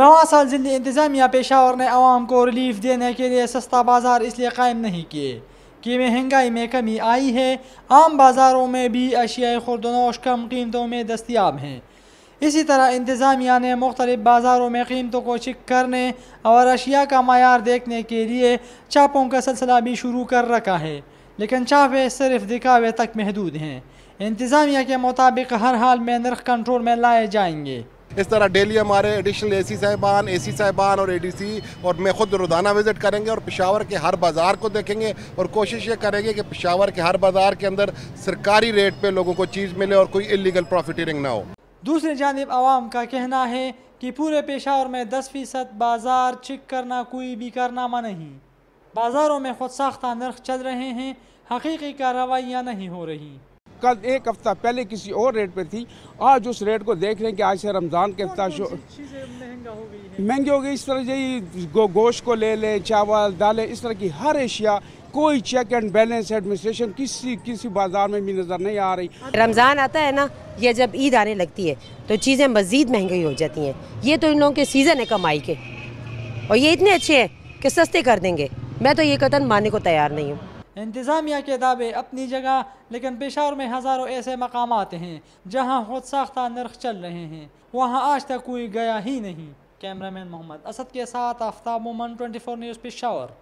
रवा साल जिले इंतज़ामिया पेशावर ने आवाम को रिलीफ देने के लिए सस्ता बाज़ार इसलिए कायम नहीं किए कि महंगाई में कमी आई है आम बाज़ारों में भी अशियाई खुरदनोश कम कीमतों में दस्तियाब हैं इसी तरह इंतज़ामिया ने मुख्तलिफ बाज़ारों में कीमतों को चेक करने और अशिया का मैार देखने के लिए चापों का सिलसिला भी शुरू कर रखा है लेकिन चापे सिर्फ दिखावे तक महदूद हैं इंतज़ामिया के मुताबिक हर हाल में नर्ख कंट्रोल में लाए जाएंगे इस तरह डेली हमारे एडिशनल एसी साहिबान सी साहिबान और एडीसी और मैं खुद रोज़ाना विज़िट करेंगे और पेशावर के हर बाज़ार को देखेंगे और कोशिश ये करेंगे कि पेशावर के हर बाज़ार के अंदर सरकारी रेट पर लोगों को चीज़ मिले और कोई इलीगल प्रॉफिटिंग ना हो दूसरी जानब आवाम का कहना है कि पूरे पेशावर में दस फीसद बाज़ार चिक करना कोई भी कारनामा नहीं बाज़ारों में खुद साख्ता नर्ख चल रहे हैं हकीकी कार्रवाइयाँ नहीं हो रही कल एक हफ्ता पहले किसी और रेट पे थी आज उस रेट को देख रहे हैं कि आज से रमज़ान के हफ्ता शो महंगी हो गई इस तरह जी गो, गोश्त को ले लें चावल दालें इस तरह की हर एशिया कोई चेक एंड बैलेंस एडमिनिस्ट्रेशन किसी किसी बाजार में भी नज़र नहीं आ रही रमज़ान आता है ना ये जब ईद आने लगती है तो चीज़ें मज़ीद महंगी हो जाती हैं ये तो इन लोगों के सीज़न है कमाई के और ये इतने अच्छे हैं कि सस्ते कर देंगे मैं तो ये कतन मानने को तैयार नहीं हूँ इंतज़ामिया के दावे अपनी जगह लेकिन पेशावर में हज़ारों ऐसे मकाम हैं जहाँ खुद साख्ता नर्ख चल रहे हैं वहाँ आज तक कोई गया ही नहीं कैमरामैन मोहम्मद असद के साथ Aftab Momin twenty four news Peshawar